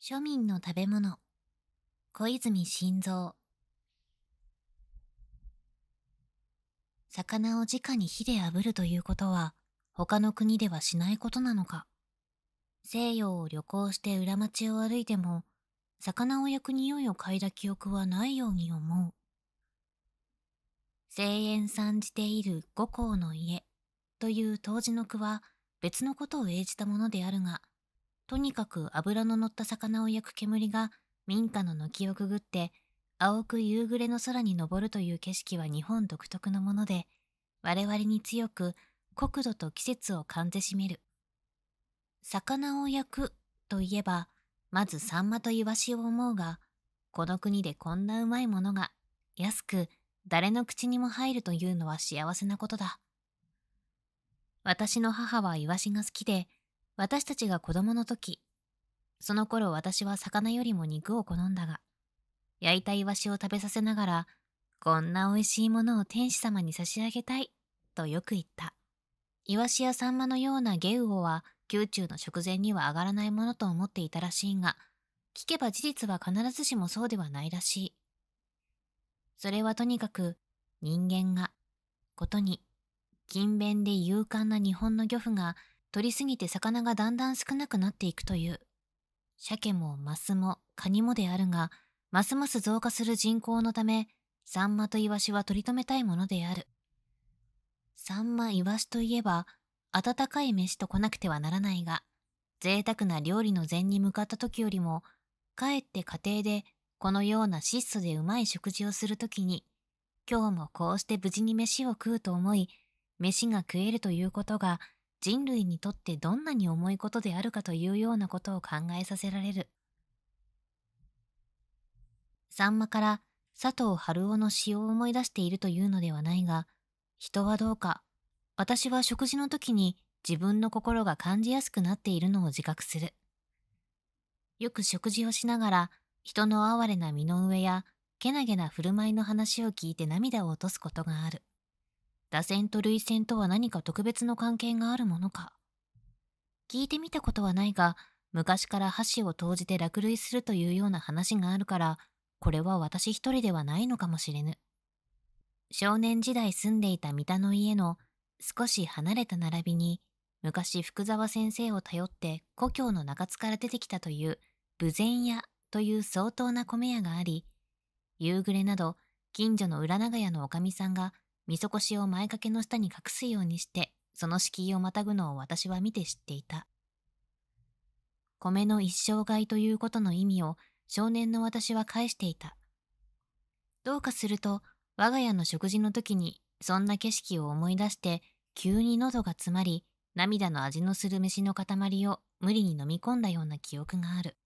庶民の食べ物小泉晋三魚を直に火で炙るということは他の国ではしないことなのか西洋を旅行して裏町を歩いても魚を焼く匂いを嗅いだ記憶はないように思う声援参じている五校の家という当時の句は別のことを演じたものであるがとにかく油の乗った魚を焼く煙が民家の軒をくぐって青く夕暮れの空に昇るという景色は日本独特のもので我々に強く国土と季節を感じしめる魚を焼くといえばまずサンマとイワシを思うがこの国でこんなうまいものが安く誰の口にも入るというのは幸せなことだ私の母はイワシが好きで私たちが子供の時、その頃私は魚よりも肉を好んだが、焼いたイワシを食べさせながら、こんな美味しいものを天使様に差し上げたい、とよく言った。イワシやサンマのようなゲウオは、宮中の食前には上がらないものと思っていたらしいが、聞けば事実は必ずしもそうではないらしい。それはとにかく、人間が、ことに、勤勉で勇敢な日本の漁夫が取りすぎて魚がだんだん少なくなっていくという。鮭もマスもカニもであるが、ますます増加する人口のため、サンマとイワシは取り留めたいものである。サンマイワシといえば、温かい飯と来なくてはならないが、贅沢な料理の膳に向かった時よりも、かえって家庭でこのような質素でうまい食事をするときに、今日もこうして無事に飯を食うと思い、飯が食えるということが人類にとってどんなに重いことであるかというようなことを考えさせられる。さんまから佐藤春夫の詩を思い出しているというのではないが、人はどうか、私は食事の時に自分の心が感じやすくなっているのを自覚する。よく食事をしながら、人の哀れな身の上や、けなげな振る舞いの話を聞いて涙を落とすことがある。打線と類線とは何か特別の関係があるものか。聞いてみたことはないが、昔から箸を投じて落類するというような話があるから、これは私一人ではないのかもしれぬ。少年時代住んでいた三田の家の少し離れた並びに、昔福沢先生を頼って故郷の中津から出てきたという武前屋という相当な米屋があり、夕暮れなど近所の裏長屋のおかみさんがそこしを前掛けの下に隠すようにして、その敷居をまたぐのを私は見て知っていた。米の一生涯ということの意味を少年の私は返していた。どうかすると、我が家の食事の時にそんな景色を思い出して、急に喉が詰まり、涙の味のする飯の塊を無理に飲み込んだような記憶がある。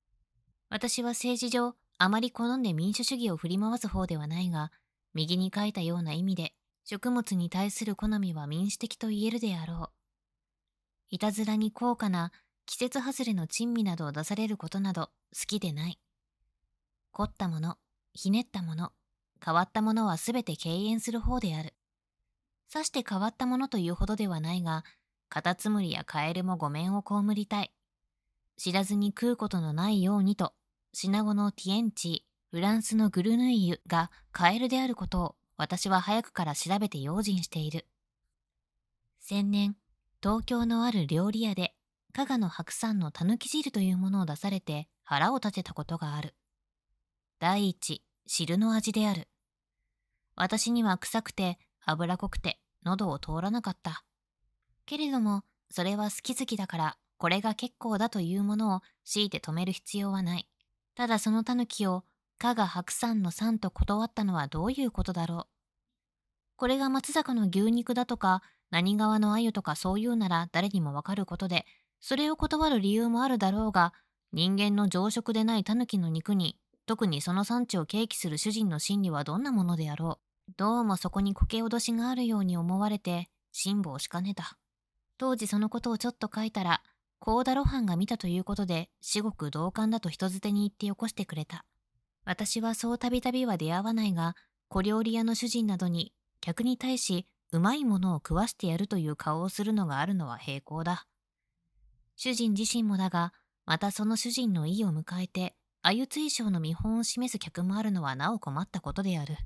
私は政治上、あまり好んで民主主義を振り回す方ではないが、右に書いたような意味で食物に対する好みは民主的と言えるであろう。いたずらに高価な季節外れの珍味などを出されることなど好きでない。凝ったもの、ひねったもの、変わったものはすべて敬遠する方である。さして変わったものというほどではないが、カタツムリやカエルもごめんを被りたい。知らずに食うことのないようにと、品ナのティエンチフランスのグルヌイユがカエルであることを私は早くから調べて用心している。先年、東京のある料理屋で、加賀の白山のたぬき汁というものを出されて腹を立てたことがある。第一、汁の味である。私には臭くて、脂こくて、喉を通らなかった。けれども、それは好き好きだから、これが結構だというものを強いて止める必要はない。ただそのきを、加賀白山の山と断ったのはどういうことだろう。これが松坂の牛肉だとか、何側の鮎とかそういうなら誰にもわかることで、それを断る理由もあるだろうが、人間の常食でない狸の肉に、特にその産地を契機する主人の心理はどんなものであろう。どうもそこに苔脅しがあるように思われて、辛抱しかねた。当時そのことをちょっと書いたら、高田露伴が見たということで、至極同感だと人づてに言ってよこしてくれた。私はそうたびたびは出会わないが、小料理屋の主人などに客に対しうまいものを食わしてやるという顔をするのがあるのは平行だ。主人自身もだが、またその主人の意を迎えて、あゆ追奨の見本を示す客もあるのはなお困ったことである。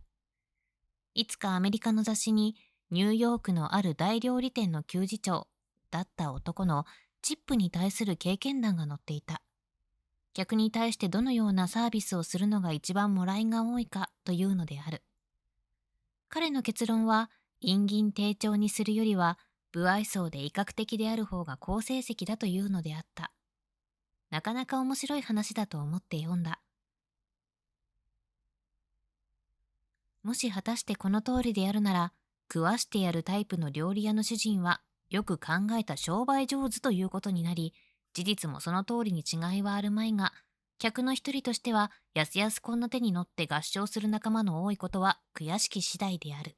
いつかアメリカの雑誌に、ニューヨークのある大料理店の給仕長だった男のチップに対する経験談が載っていた。客に対してどのようなサービスをするのが一番もらいが多いかというのである。彼の結論は陰銀低調にするよりは無愛想で威嚇的である方が好成績だというのであった。なかなか面白い話だと思って読んだ。もし果たしてこの通りでやるなら、食わしてやるタイプの料理屋の主人は、よく考えた商売上手ということになり、事実もその通りに違いはあるまいが、客の一人としてはやすやすこんな手に乗って合唱する仲間の多いことは悔しき次第である